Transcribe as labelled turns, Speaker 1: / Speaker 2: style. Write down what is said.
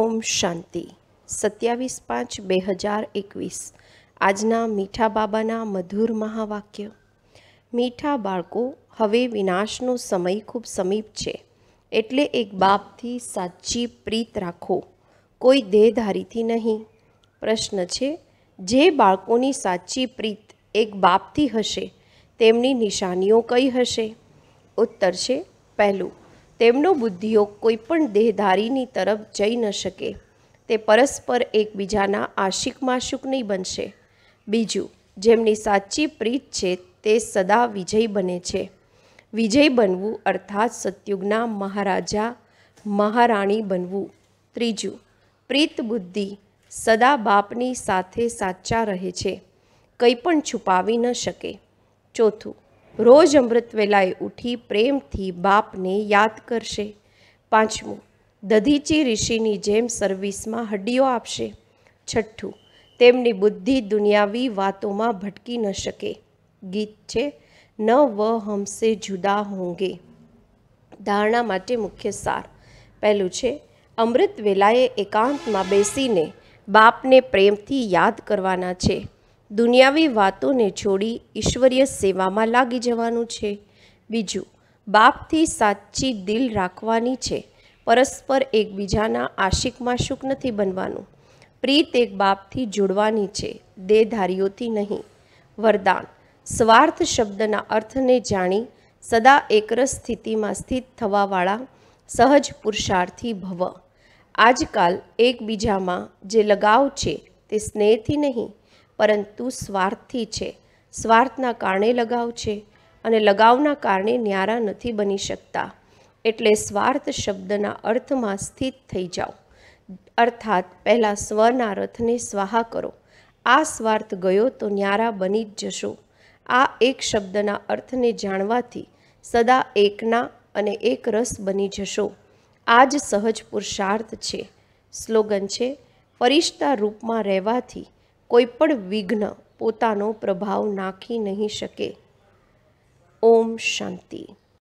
Speaker 1: ઓમ શાંતિ સત્યાવીસ પાંચ બે હજાર એકવીસ આજના મીઠા બાબાના મધુર મહાવાક્ય મીઠા બાળકો હવે વિનાશનો સમય ખૂબ સમીપ છે એટલે એક બાપથી સાચી પ્રીત રાખો કોઈ દેહધારીથી નહીં પ્રશ્ન છે જે બાળકોની સાચી પ્રીત એક બાપથી હશે તેમની નિશાનીઓ કઈ હશે ઉત્તર છે પહેલું તેમનો બુદ્ધિયોગ કોઈપણ દેહધારીની તરફ જઈ ન શકે તે પરસ્પર એકબીજાના આશિક માશુક નહીં બનશે બીજું જેમની સાચી પ્રીત છે તે સદા વિજય બને છે વિજય બનવું અર્થાત સત્યુગના મહારાજા મહારાણી બનવું ત્રીજું પ્રીત બુદ્ધિ સદા બાપની સાથે સાચા રહે છે કંઈ પણ છુપાવી ન શકે ચોથું રોજ અમૃત વેલાએ ઉઠી પ્રેમથી બાપને યાદ કરશે પાંચમું દધીચી ઋષિની જેમ સર્વિસમાં હડ્ડીઓ આપશે છઠ્ઠું તેમની બુદ્ધિ દુનિયાવી વાતોમાં ભટકી ન શકે ગીત છે ન વ હમસે જુદા હોંગે ધારણા માટે મુખ્ય સાર પહેલું છે અમૃત વેલાએ એકાંતમાં બેસીને બાપને પ્રેમથી યાદ કરવાના છે દુનિયાવી વાતોને છોડી ઈશ્વરીય સેવામાં લાગી જવાનું છે બીજું બાપથી સાચી દિલ રાખવાની છે પરસ્પર એકબીજાના આશિક માશુક નથી બનવાનું પ્રીત એક બાપથી જોડવાની છે દેહધારીઓથી નહીં વરદાન સ્વાર્થ શબ્દના અર્થને જાણી સદા એકરસ સ્થિતિમાં સ્થિત થવાવાળા સહજ પુરુષાર્થી ભવ આજકાલ એકબીજામાં જે લગાવ છે તે સ્નેહથી નહીં પરંતુ સ્વાર્થથી છે સ્વાર્થના કારણે લગાવ છે અને લગાવના કારણે ન્યારા નથી બની શકતા એટલે સ્વાર્થ શબ્દના અર્થમાં સ્થિત થઈ જાઓ અર્થાત પહેલાં સ્વના રથને સ્વાહા કરો આ સ્વાર્થ ગયો તો ન્યારા બની જ જશો આ એક શબ્દના અર્થને જાણવાથી સદા એકના અને એક રસ બની જશો આ જ સહજ પુરુષાર્થ છે સ્લોગન છે ફરિશ્તા રૂપમાં રહેવાથી કોઈ પણ વિઘ્ન પોતાનો પ્રભાવ નાખી નહીં શકે ઓમ શાંતિ